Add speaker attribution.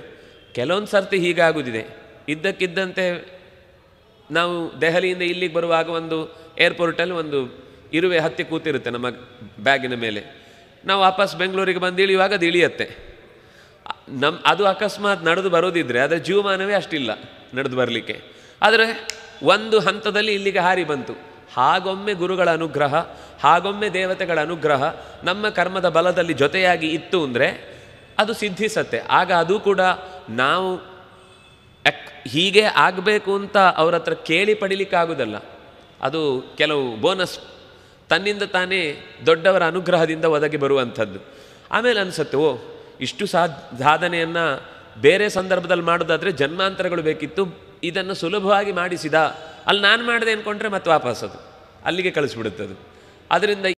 Speaker 1: ಬರುತ್ತೆ ಕೆಲವೊಂದು ಸರ್ತಿ ಹೀಗಾಗುದಿದೆ ಇದ್ದಕ್ಕಿದ್ದಂತೆ ನಾವು ದೆಹಲಿಯಿಂದ ಇಲ್ಲಿಗೆ ಬರುವಾಗ ಒಂದು ಏರ್ಪೋರ್ಟಲ್ಲಿ ಒಂದು ಇರುವೆ ಹತ್ತಿ ಕೂತಿರುತ್ತೆ ನಮ್ಮ ಬ್ಯಾಗಿನ ಮೇಲೆ ನಾವು ವಾಪಸ್ ಬೆಂಗಳೂರಿಗೆ ಬಂದು ಇಳಿಯುವಾಗ ಅದು ಇಳಿಯತ್ತೆ ನಮ್ಮ ಅದು ಅಕಸ್ಮಾತ್ ನಡೆದು ಬರೋದಿದ್ರೆ ಅದರ ಜೀವಮಾನವೇ ಅಷ್ಟಿಲ್ಲ ನಡೆದು ಬರಲಿಕ್ಕೆ ಆದರೆ ಒಂದು ಹಂತದಲ್ಲಿ ಇಲ್ಲಿಗೆ ಹಾರಿ ಬಂತು ಹಾಗೊಮ್ಮೆ ಗುರುಗಳ ಅನುಗ್ರಹ ಹಾಗೊಮ್ಮೆ ದೇವತೆಗಳ ಅನುಗ್ರಹ ನಮ್ಮ ಕರ್ಮದ ಬಲದಲ್ಲಿ ಜೊತೆಯಾಗಿ ಇತ್ತು ಅಂದರೆ ಅದು ಸಿದ್ಧಿಸತ್ತೆ ಆಗ ಅದು ಕೂಡ ನಾವು ಹೀಗೆ ಆಗಬೇಕು ಅಂತ ಅವರ ಹತ್ರ ಕೇಳಿ ಪಡಿಲಿಕ್ಕಾಗೋದಲ್ಲ ಅದು ಕೆಲವು ಬೋನಸ್ ತನ್ನಿಂದ ತಾನೇ ದೊಡ್ಡವರ ಅನುಗ್ರಹದಿಂದ ಒದಗಿ ಬರುವಂಥದ್ದು ಆಮೇಲೆ ಅನಿಸುತ್ತೆ ಓ ಇಷ್ಟು ಸಾಧನೆಯನ್ನು ಬೇರೆ ಸಂದರ್ಭದಲ್ಲಿ ಮಾಡೋದಾದರೆ ಜನ್ಮಾಂತರಗಳು ಬೇಕಿತ್ತು ಇದನ್ನು ಸುಲಭವಾಗಿ ಮಾಡಿಸಿದ ಅಲ್ಲಿ ನಾನು ಮಾಡಿದೆ ಅಂದ್ಕೊಂಡ್ರೆ ಮತ್ತೆ ವಾಪಸ್ ಅದು ಅಲ್ಲಿಗೆ ಕಳಿಸ್ಬಿಡುತ್ತದು ಅದರಿಂದ